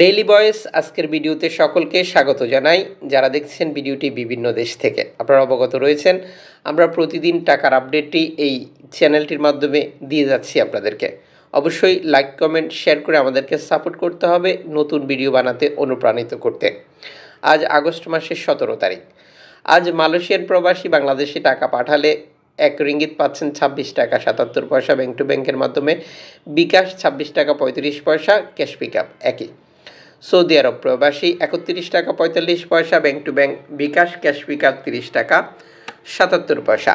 daily বয়েস আজকের ভিডিওতে সকলকে স্বাগত জানাই যারা দেখছেন ভিডিওটি বিভিন্ন দেশ থেকে আপনারা অবগত রয়েছেন আমরা প্রতিদিন টাকার আপডেটটি এই চ্যানেলটির মাধ্যমে দিয়ে যাচ্ছি আপনাদেরকে অবশ্যই লাইক কমেন্ট শেয়ার করে আমাদেরকে সাপোর্ট করতে হবে নতুন ভিডিও বানাতে অনুপ্রাণিত করতে আজ আগস্ট মাসের সতেরো তারিখ আজ মালয়েশিয়ান প্রবাসী বাংলাদেশে টাকা পাঠালে এক রিঙ্গিত পাচ্ছেন ছাব্বিশ টাকা সাতাত্তর পয়সা ব্যাংক টু ব্যাংকের মাধ্যমে বিকাশ ছাব্বিশ টাকা পঁয়ত্রিশ পয়সা ক্যাশ পিক আপ একই সৌদি আরব প্রবাসী একত্রিশ টাকা পঁয়তাল্লিশ পয়সা bank to bank bKash cash pickup তিরিশ টাকা সাতাত্তর পয়সা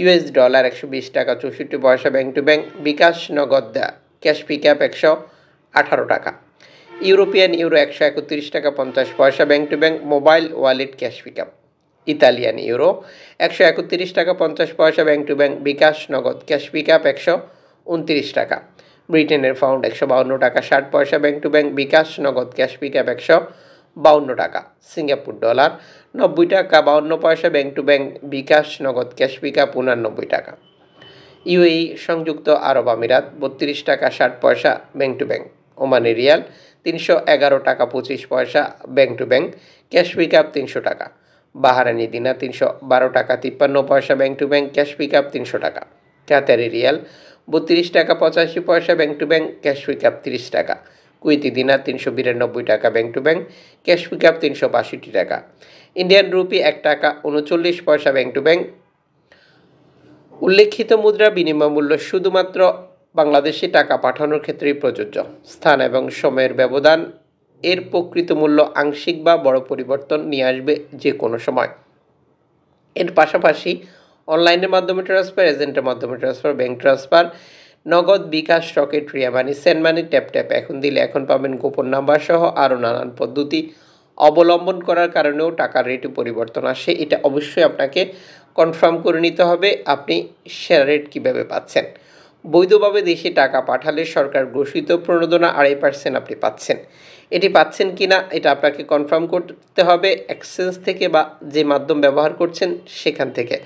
ইউএস ডলার একশো বিশ টাকা চৌষট্টি পয়সা ব্যাংক টু ব্যাংক বিকাশ নগদ ক্যাশ পিকআপ একশো আঠারো টাকা ইউরোপিয়ান ইউরো একশো একত্রিশ টাকা পঞ্চাশ পয়সা bank to bank mobile wallet cash pickup Italian euro একশো একত্রিশ টাকা পঞ্চাশ পয়সা ব্যাংক টু ব্যাংক বিকাশ নগদ ক্যাশ পিকআপ একশো উনত্রিশ টাকা ব্রিটেনের ফাউন্ড একশো বাউন্ন টাকা ষাট পয়সা ব্যাংক টু ব্যাংক বিকাশ নগদ ক্যাশ পিকআপ একশো বাউন্ন টাকা সিঙ্গাপুর ডলার নব্বই টাকা বাউন্ন পয়সা ব্যাংক টু ব্যাংক বিকাশ নগদ ক্যাশ পিকআপ উনানব্বই টাকা ইউএই সংযুক্ত আরব আমিরাত বত্রিশ টাকা ষাট পয়সা ব্যাংক টু ব্যাংক ওমানে রিয়াল তিনশো এগারো টাকা পঁচিশ পয়সা bank to bank cash up তিনশো টাকা বাহারানি দিনা তিনশো বারো টাকা তিপ্পান্ন পয়সা bank to bank cash pickup তিনশো টাকা ক্যাতারি রিয়াল বত্রিশ টাকা পঁচাশি পয়সা bank to bank cash pickup তিরিশ টাকা কুইতি দিনার তিনশো বিরানব্বই টাকা bank to bank cash pickup তিনশো বাষট্টি টাকা ইন্ডিয়ান রুপি এক টাকা উনচল্লিশ পয়সা ব্যাংক টু ব্যাঙ্ক উল্লেখিত মুদ্রা বিনিময় মূল্য শুধুমাত্র বাংলাদেশে টাকা পাঠানোর ক্ষেত্রেই প্রযোজ্য স্থান এবং সময়ের ব্যবধান এর প্রকৃত মূল্য আংশিক বা বড় পরিবর্তন নিয়ে আসবে যে কোনো সময় এর পাশাপাশি অনলাইনের মাধ্যমে ট্রান্সফার এজেন্টের মাধ্যমে transfer bank transfer Nagad bKash Rocket Ria money send money tap tap এখন দিলে এখন পাবেন গোপন নাম্বার সহ আরও নানান পদ্ধতি অবলম্বন করার কারণেও টাকার রেটে পরিবর্তন আসে এটা অবশ্যই আপনাকে কনফার্ম করে নিতে হবে আপনি শেয়ার রেট কীভাবে পাচ্ছেন বৈধভাবে দেশে টাকা পাঠালে সরকার ঘোষিত প্রণোদনা আড়াই পার্সেন্ট আপনি পাচ্ছেন এটি পাচ্ছেন কি না এটা আপনাকে কনফার্ম করতে হবে এক্সচেঞ্জ থেকে বা যে মাধ্যম ব্যবহার করছেন সেখান থেকে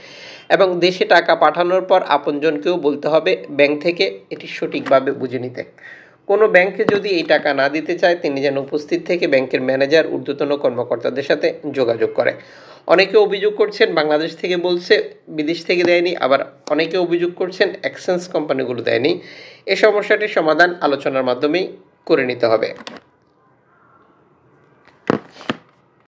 এবং দেশে টাকা পাঠানোর পর আপনজনকেও বলতে হবে ব্যাংক থেকে এটি সঠিকভাবে বুঝে নিতে কোনো ব্যাংকে যদি এই টাকা না দিতে চায় তিনি যেন উপস্থিত থেকে ব্যাংকের ম্যানেজার ঊর্ধ্বতন কর্মকর্তাদের সাথে যোগাযোগ করে অনেকে অভিযোগ করছেন বাংলাদেশ থেকে বলছে বিদেশ থেকে দেয়নি আবার অনেকে অভিযোগ করছেন অ্যাক্সেন্স কোম্পানিগুলো দেয়নি এ সমস্যাটির সমাধান আলোচনার মাধ্যমেই করে নিতে হবে